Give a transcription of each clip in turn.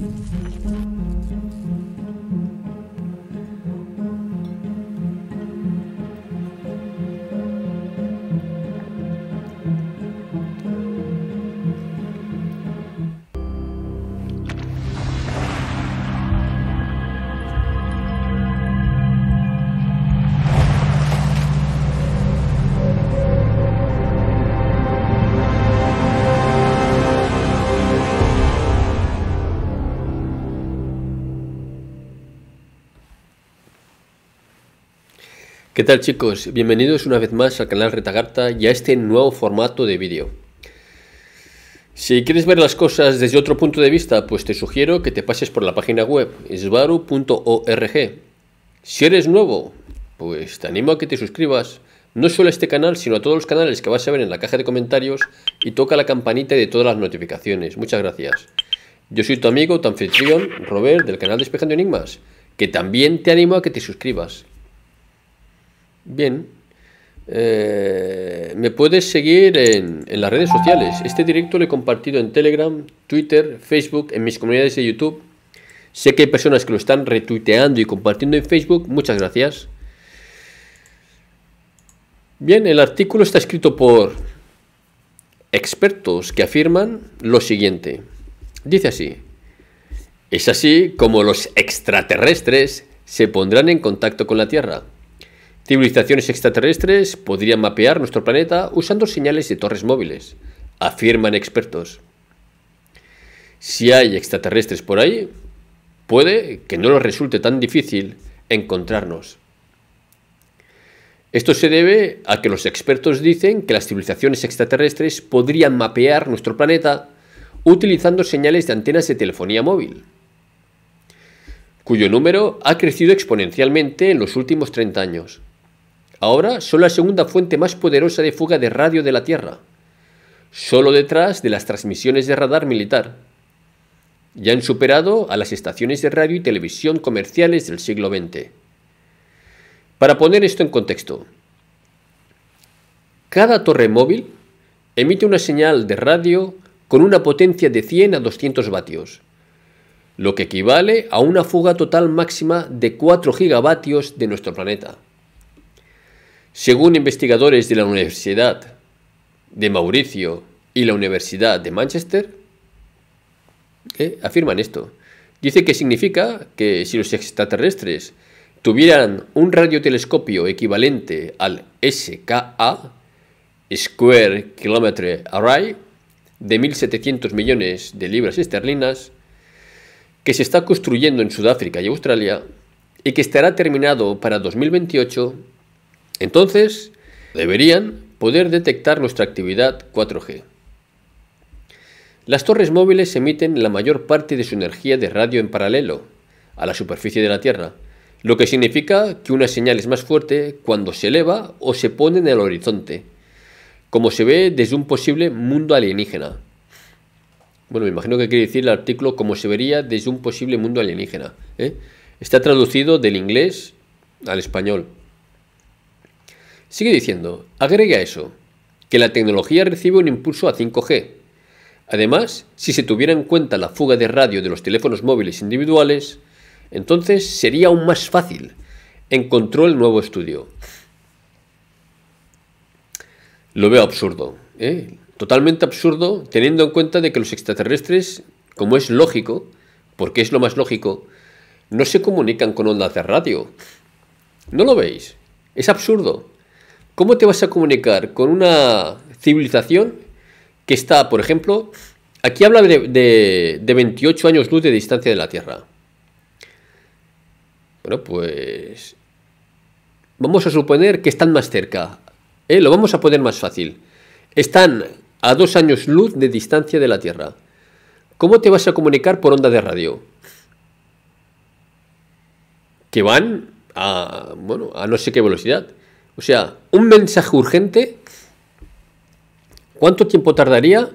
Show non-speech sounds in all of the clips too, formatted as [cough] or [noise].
thank you ¿Qué tal chicos? Bienvenidos una vez más al canal Retagarta y a este nuevo formato de vídeo. Si quieres ver las cosas desde otro punto de vista, pues te sugiero que te pases por la página web svaru.org. Si eres nuevo, pues te animo a que te suscribas, no solo a este canal, sino a todos los canales que vas a ver en la caja de comentarios y toca la campanita de todas las notificaciones. Muchas gracias. Yo soy tu amigo, tu anfitrión, Robert, del canal Despejando Enigmas, que también te animo a que te suscribas. Bien. Eh, me puedes seguir en, en, las redes sociales. Este directo lo he compartido en Telegram, Twitter, Facebook, en mis comunidades de YouTube. Sé que hay personas que lo están retuiteando y compartiendo en Facebook. Muchas gracias. Bien, el artículo está escrito por expertos que afirman lo siguiente. Dice así. Es así como los extraterrestres se pondrán en contacto con la Tierra. Civilizaciones extraterrestres podrían mapear nuestro planeta usando señales de torres móviles, afirman expertos. Si hay extraterrestres por ahí, puede que no nos resulte tan difícil encontrarnos. Esto se debe a que los expertos dicen que las civilizaciones extraterrestres podrían mapear nuestro planeta utilizando señales de antenas de telefonía móvil, cuyo número ha crecido exponencialmente en los últimos 30 años. Ahora son la segunda fuente más poderosa de fuga de radio de la Tierra, solo detrás de las transmisiones de radar militar. Ya han superado a las estaciones de radio y televisión comerciales del siglo XX. Para poner esto en contexto, cada torre móvil emite una señal de radio con una potencia de 100 a 200 vatios, lo que equivale a una fuga total máxima de 4 gigavatios de nuestro planeta. Según investigadores de la Universidad de Mauricio y la Universidad de Manchester, eh, afirman esto. Dice que significa que si los extraterrestres tuvieran un radiotelescopio equivalente al SKA, Square Kilometre Array, de 1.700 millones de libras esterlinas, que se está construyendo en Sudáfrica y Australia, y que estará terminado para 2028, entonces, deberían poder detectar nuestra actividad 4G. Las torres móviles emiten la mayor parte de su energía de radio en paralelo a la superficie de la Tierra, lo que significa que una señal es más fuerte cuando se eleva o se pone en el horizonte, como se ve desde un posible mundo alienígena. Bueno, me imagino que quiere decir el artículo como se vería desde un posible mundo alienígena. ¿eh? Está traducido del inglés al español. Sigue diciendo, agregue a eso que la tecnología recibe un impulso a 5G. Además, si se tuviera en cuenta la fuga de radio de los teléfonos móviles individuales, entonces sería aún más fácil. Encontró el nuevo estudio. Lo veo absurdo, ¿eh? totalmente absurdo, teniendo en cuenta de que los extraterrestres, como es lógico, porque es lo más lógico, no se comunican con ondas de radio. ¿No lo veis? Es absurdo. ¿Cómo te vas a comunicar con una civilización que está, por ejemplo, aquí habla de, 28 años luz de distancia de la Tierra? Bueno, pues vamos a suponer que están más cerca. ¿eh? Lo vamos a poner más fácil. Están a dos años luz de distancia de la Tierra. ¿Cómo te vas a comunicar por onda de radio? Que van a, bueno, a no sé qué velocidad. O sea, un mensaje urgente, ¿cuánto tiempo tardaría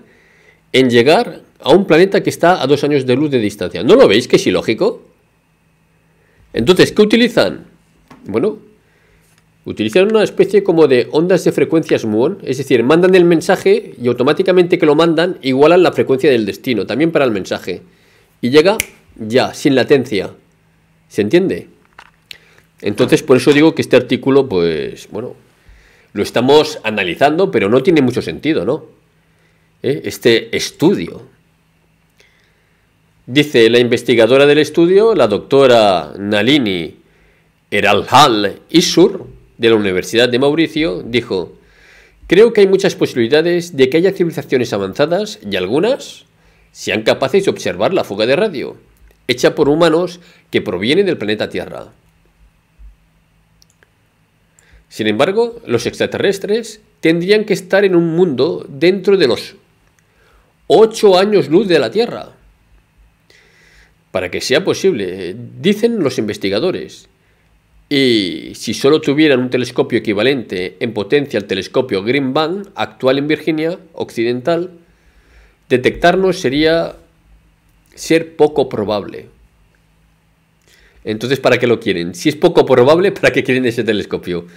en llegar a un planeta que está a dos años de luz de distancia? ¿No lo veis que es ilógico? Entonces, ¿qué utilizan? Bueno, utilizan una especie como de ondas de frecuencias muon. es decir, mandan el mensaje y automáticamente que lo mandan igualan la frecuencia del destino, también para el mensaje. Y llega ya, sin latencia. ¿Se entiende? Entonces, por eso digo que este artículo, pues, bueno, lo estamos analizando, pero no tiene mucho sentido, ¿no? ¿Eh? Este estudio. Dice la investigadora del estudio, la doctora Nalini Eralhal Isur, de la Universidad de Mauricio, dijo, creo que hay muchas posibilidades de que haya civilizaciones avanzadas y algunas sean capaces de observar la fuga de radio, hecha por humanos que provienen del planeta Tierra. Sin embargo, los extraterrestres tendrían que estar en un mundo dentro de los 8 años luz de la Tierra. Para que sea posible, dicen los investigadores. Y si solo tuvieran un telescopio equivalente en potencia al telescopio Green Bank, actual en Virginia Occidental, detectarnos sería ser poco probable. Entonces, ¿para qué lo quieren? Si es poco probable, ¿para qué quieren ese telescopio?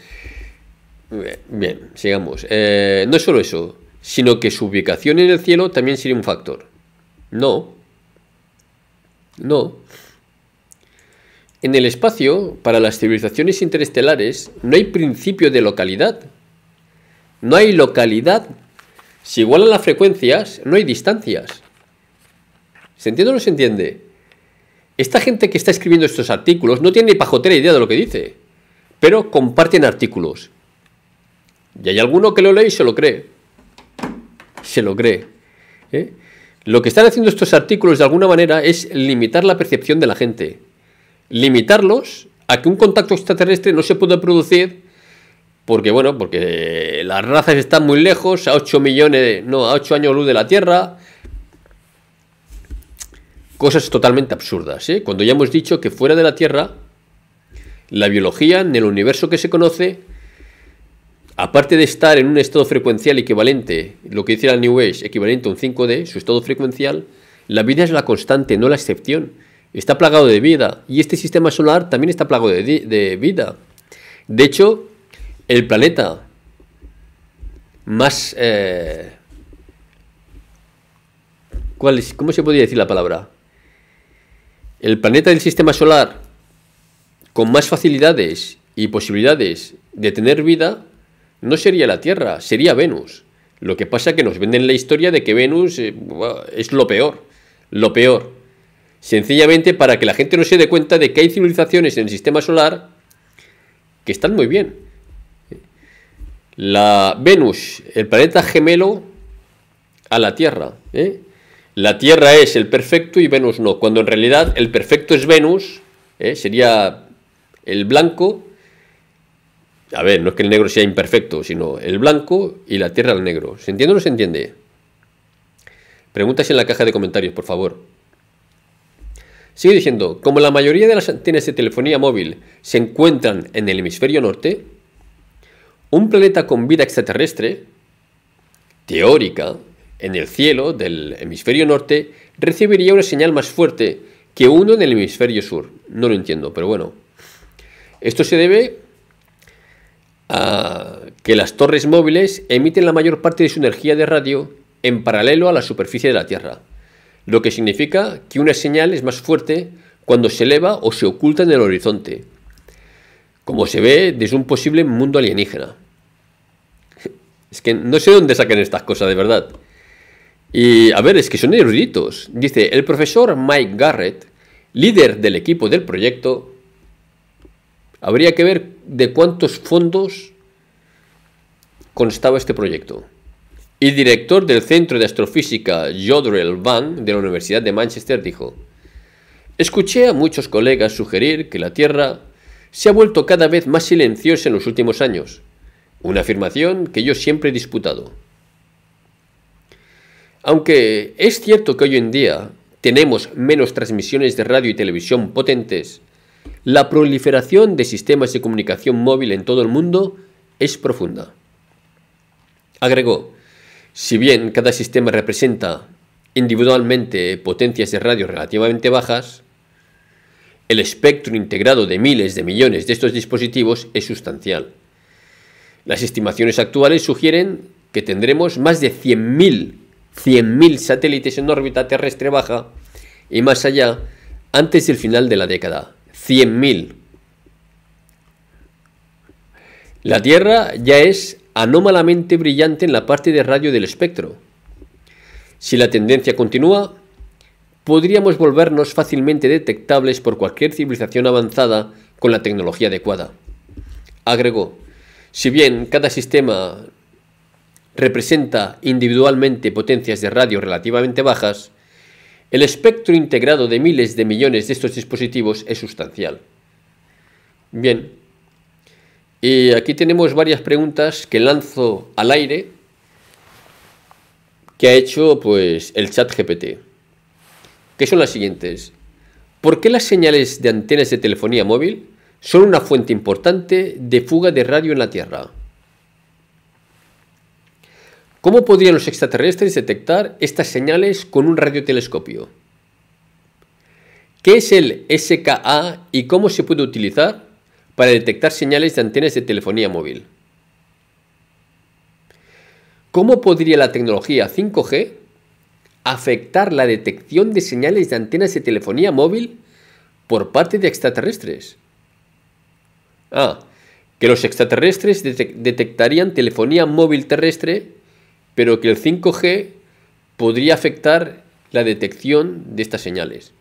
Bien, sigamos. Eh, no es solo eso, sino que su ubicación en el cielo también sería un factor. No. No. En el espacio, para las civilizaciones interestelares, no hay principio de localidad. No hay localidad. Si igualan las frecuencias, no hay distancias. ¿Se entiende o no se entiende? Esta gente que está escribiendo estos artículos no tiene ni pajotera idea de lo que dice, pero comparten artículos. Y hay alguno que lo lee y se lo cree. Se lo cree. ¿eh? Lo que están haciendo estos artículos de alguna manera es limitar la percepción de la gente. Limitarlos a que un contacto extraterrestre no se pueda producir porque, bueno, porque las razas están muy lejos, a 8 millones, no, a ocho años luz de la Tierra, cosas totalmente absurdas. ¿eh? Cuando ya hemos dicho que fuera de la Tierra, la biología en el universo que se conoce, aparte de estar en un estado frecuencial equivalente, lo que dice la New Age, equivalente a un 5D, su estado frecuencial, la vida es la constante, no la excepción. Está plagado de vida. Y este sistema solar también está plagado de, vida. De hecho, el planeta más... Eh, ¿cuál es, ¿Cómo se podría decir la palabra? El planeta del sistema solar con más facilidades y posibilidades de tener vida no sería la Tierra, sería Venus. Lo que pasa es que nos venden la historia de que Venus eh, es lo peor, lo peor. Sencillamente para que la gente no se dé cuenta de que hay civilizaciones en el sistema solar que están muy bien. La Venus, el planeta gemelo a la Tierra, ¿eh? la Tierra es el perfecto y Venus no, cuando en realidad el perfecto es Venus, eh, sería el blanco, a ver, no es que el negro sea imperfecto, sino el blanco y la Tierra el negro. ¿Se entiende o no se entiende? Preguntas en la caja de comentarios, por favor. Sigue diciendo, como la mayoría de las antenas de telefonía móvil se encuentran en el hemisferio norte, un planeta con vida extraterrestre, teórica, en el cielo del hemisferio norte recibiría una señal más fuerte que uno en el hemisferio sur. No lo entiendo, pero bueno. Esto se debe a que las torres móviles emiten la mayor parte de su energía de radio en paralelo a la superficie de la Tierra, lo que significa que una señal es más fuerte cuando se eleva o se oculta en el horizonte, como se ve desde un posible mundo alienígena. [laughs] Es que no sé dónde sacan estas cosas, de verdad. Y a ver, es que son eruditos. Dice, el profesor Mike Garrett, líder del equipo del proyecto, habría que ver de cuántos fondos constaba este proyecto. Y director del Centro de Astrofísica Jodrell Van de la Universidad de Manchester dijo, escuché a muchos colegas sugerir que la Tierra se ha vuelto cada vez más silenciosa en los últimos años, una afirmación que yo siempre he disputado. Aunque es cierto que hoy en día tenemos menos transmisiones de radio y televisión potentes, la proliferación de sistemas de comunicación móvil en todo el mundo es profunda. Agregó, si bien cada sistema representa individualmente potencias de radio relativamente bajas, el espectro integrado de miles de millones de estos dispositivos es sustancial. Las estimaciones actuales sugieren que tendremos más de 100.000 100.000 satélites en órbita terrestre baja y más allá antes del final de la década. 100.000. La Tierra ya es anómalamente brillante en la parte de radio del espectro. Si la tendencia continúa, podríamos volvernos fácilmente detectables por cualquier civilización avanzada con la tecnología adecuada. Agregó, si bien cada sistema representa individualmente potencias de radio relativamente bajas, el espectro integrado de miles de millones de estos dispositivos es sustancial. Bien, y aquí tenemos varias preguntas que lanzo al aire que ha hecho pues el chat GPT, que son las siguientes. ¿Por qué las señales de antenas de telefonía móvil son una fuente importante de fuga de radio en la Tierra? ¿Cómo podrían los extraterrestres detectar estas señales con un radiotelescopio? ¿Qué es el SKA y cómo se puede utilizar para detectar señales de antenas de telefonía móvil? ¿Cómo podría la tecnología 5G afectar la detección de señales de antenas de telefonía móvil por parte de extraterrestres? Ah, que los extraterrestres detectarían telefonía móvil terrestre pero que el 5G podría afectar la detección de estas señales.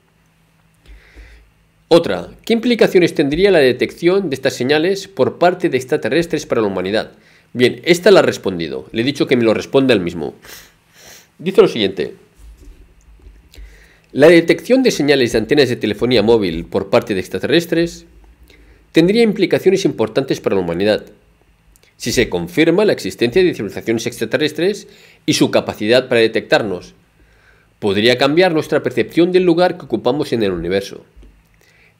Otra, ¿qué implicaciones tendría la detección de estas señales por parte de extraterrestres para la humanidad? Bien, esta la ha respondido, le he dicho que me lo responda él mismo. Dice lo siguiente, la detección de señales de antenas de telefonía móvil por parte de extraterrestres tendría implicaciones importantes para la humanidad, si se confirma la existencia de civilizaciones extraterrestres y su capacidad para detectarnos. Podría cambiar nuestra percepción del lugar que ocupamos en el universo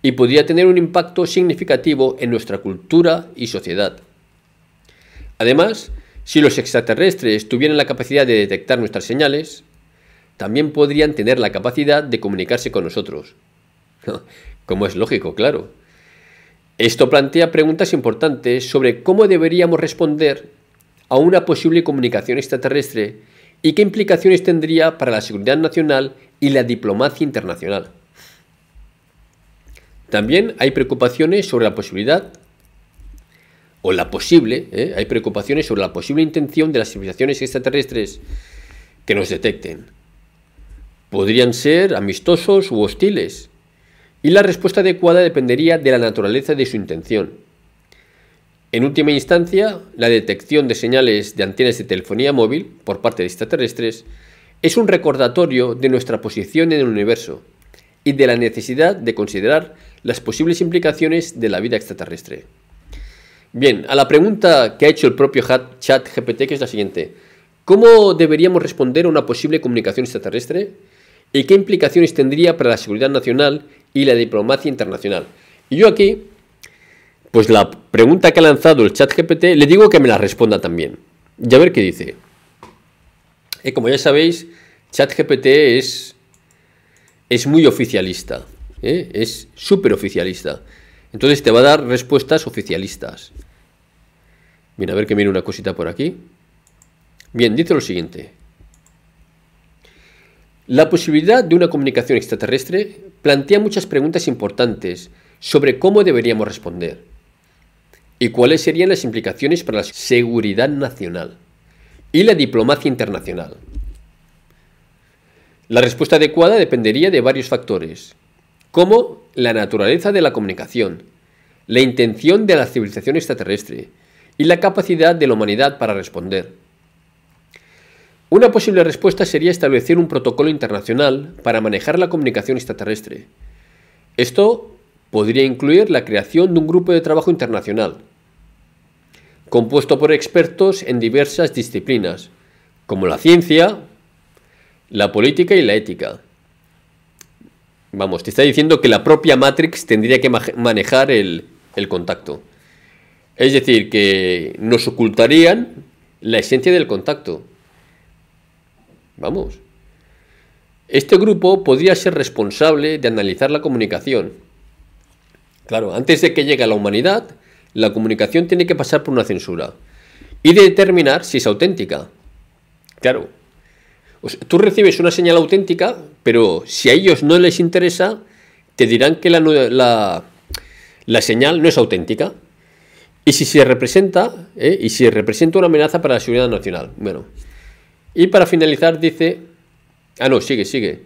y podría tener un impacto significativo en nuestra cultura y sociedad. Además, si los extraterrestres tuvieran la capacidad de detectar nuestras señales, también podrían tener la capacidad de comunicarse con nosotros. [laughs] Como es lógico, claro. Esto plantea preguntas importantes sobre cómo deberíamos responder a una posible comunicación extraterrestre y qué implicaciones tendría para la seguridad nacional y la diplomacia internacional. También hay preocupaciones sobre la posibilidad, o la posible, ¿eh? hay preocupaciones sobre la posible intención de las civilizaciones extraterrestres que nos detecten. Podrían ser amistosos u hostiles, y la respuesta adecuada dependería de la naturaleza de su intención. En última instancia, la detección de señales de antenas de telefonía móvil por parte de extraterrestres es un recordatorio de nuestra posición en el universo y de la necesidad de considerar las posibles implicaciones de la vida extraterrestre. Bien, a la pregunta que ha hecho el propio chat GPT, que es la siguiente. ¿Cómo deberíamos responder a una posible comunicación extraterrestre? ¿Y qué implicaciones tendría para la seguridad nacional y la diplomacia internacional. Y yo aquí, pues la pregunta que ha lanzado el chat GPT, le digo que me la responda también. Y a ver qué dice. Eh, como ya sabéis, ChatGPT es, es muy oficialista. Eh, es súper oficialista. Entonces te va a dar respuestas oficialistas. Bien, a ver que viene una cosita por aquí. Bien, dice lo siguiente. La posibilidad de una comunicación extraterrestre plantea muchas preguntas importantes sobre cómo deberíamos responder y cuáles serían las implicaciones para la seguridad nacional y la diplomacia internacional. La respuesta adecuada dependería de varios factores, como la naturaleza de la comunicación, la intención de la civilización extraterrestre y la capacidad de la humanidad para responder. Una posible respuesta sería establecer un protocolo internacional para manejar la comunicación extraterrestre. Esto podría incluir la creación de un grupo de trabajo internacional, compuesto por expertos en diversas disciplinas, como la ciencia, la política y la ética. Vamos, te está diciendo que la propia Matrix tendría que manejar el contacto. Es decir, que nos ocultarían la esencia del contacto. Vamos. Este grupo podría ser responsable de analizar la comunicación. Claro, antes de que llegue a la humanidad, la comunicación tiene que pasar por una censura y determinar si es auténtica. Claro, tú recibes una señal auténtica, pero si a ellos no les interesa, te dirán que la, señal no es auténtica. Y si se representa, ¿eh? y si representa una amenaza para la seguridad nacional. Bueno, y para finalizar dice, ah no, sigue, sigue.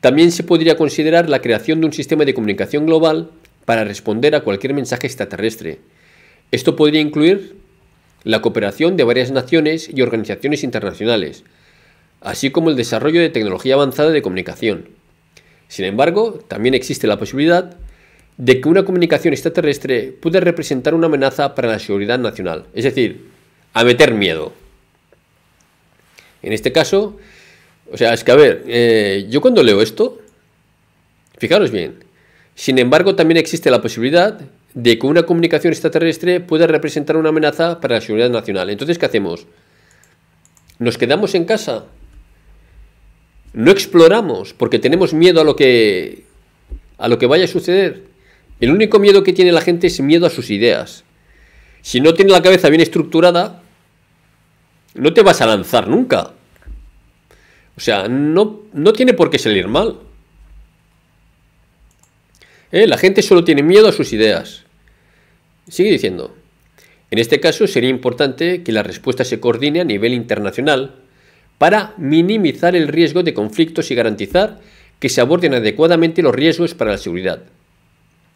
También se podría considerar la creación de un sistema de comunicación global para responder a cualquier mensaje extraterrestre. Esto podría incluir la cooperación de varias naciones y organizaciones internacionales, así como el desarrollo de tecnología avanzada de comunicación. Sin embargo, también existe la posibilidad de que una comunicación extraterrestre pueda representar una amenaza para la seguridad nacional, es decir, a meter miedo. En este caso, o sea, es que a ver, eh, yo cuando leo esto, fijaros bien, sin embargo también existe la posibilidad de que una comunicación extraterrestre pueda representar una amenaza para la seguridad nacional. Entonces, ¿qué hacemos? ¿Nos quedamos en casa? No exploramos porque tenemos miedo a lo que a lo que vaya a suceder. El único miedo que tiene la gente es miedo a sus ideas. Si no tiene la cabeza bien estructurada, no te vas a lanzar nunca. O sea, no, no tiene por qué salir mal. ¿Eh? La gente solo tiene miedo a sus ideas. Sigue diciendo. En este caso sería importante que la respuesta se coordine a nivel internacional para minimizar el riesgo de conflictos y garantizar que se aborden adecuadamente los riesgos para la seguridad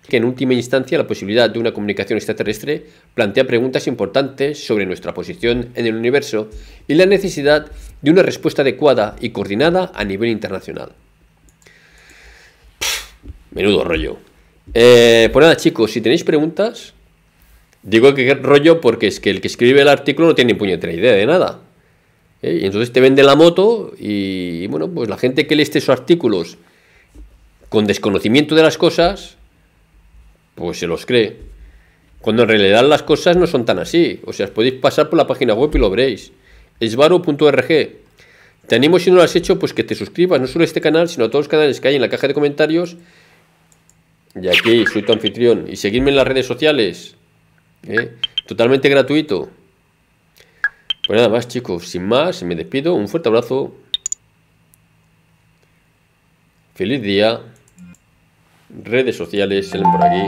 que en última instancia la posibilidad de una comunicación extraterrestre plantea preguntas importantes sobre nuestra posición en el universo y la necesidad de una respuesta adecuada y coordinada a nivel internacional. menudo rollo. Eh, pues nada chicos, si tenéis preguntas, digo que rollo porque es que el que escribe el artículo no tiene ni puñetera idea de nada. ¿eh? Y entonces te vende la moto y, bueno, pues la gente que lee estos artículos con desconocimiento de las cosas, pues se los cree. Cuando en realidad las cosas no son tan así. O sea, os podéis pasar por la página web y lo veréis. Esvaro.org. Te animo si no lo has hecho, pues que te suscribas, no solo a este canal, sino a todos los canales que hay en la caja de comentarios. Y aquí soy tu anfitrión. Y seguirme en las redes sociales. ¿eh? Totalmente gratuito. Pues nada más, chicos. Sin más, me despido. Un fuerte abrazo. Feliz día redes sociales, salen por aquí.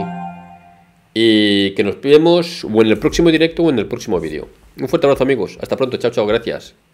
Y que nos vemos o en el próximo directo o en el próximo vídeo. Un fuerte abrazo amigos. Hasta pronto. Chao, chao. Gracias.